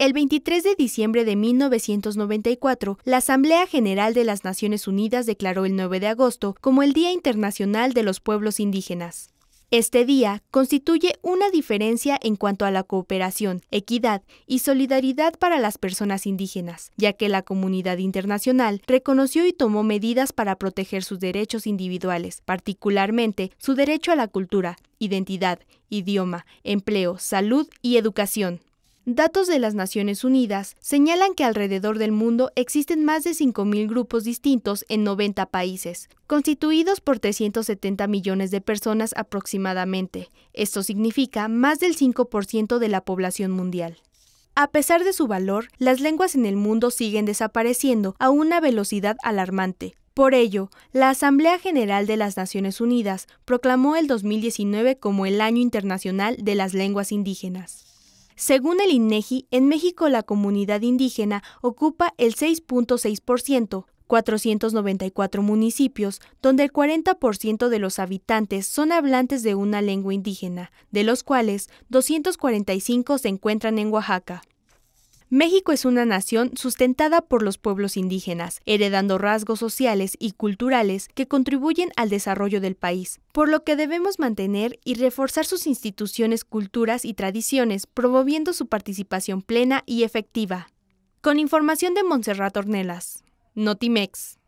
El 23 de diciembre de 1994, la Asamblea General de las Naciones Unidas declaró el 9 de agosto como el Día Internacional de los Pueblos Indígenas. Este día constituye una diferencia en cuanto a la cooperación, equidad y solidaridad para las personas indígenas, ya que la comunidad internacional reconoció y tomó medidas para proteger sus derechos individuales, particularmente su derecho a la cultura, identidad, idioma, empleo, salud y educación. Datos de las Naciones Unidas señalan que alrededor del mundo existen más de 5.000 grupos distintos en 90 países, constituidos por 370 millones de personas aproximadamente. Esto significa más del 5% de la población mundial. A pesar de su valor, las lenguas en el mundo siguen desapareciendo a una velocidad alarmante. Por ello, la Asamblea General de las Naciones Unidas proclamó el 2019 como el Año Internacional de las Lenguas Indígenas. Según el INEGI, e en México la comunidad indígena ocupa el 6.6%, 494 municipios, donde el 40% de los habitantes son hablantes de una lengua indígena, de los cuales 245 se encuentran en Oaxaca. México es una nación sustentada por los pueblos indígenas, heredando rasgos sociales y culturales que contribuyen al desarrollo del país, por lo que debemos mantener y reforzar sus instituciones, culturas y tradiciones, promoviendo su participación plena y efectiva. Con información de Montserrat Ornelas, Notimex.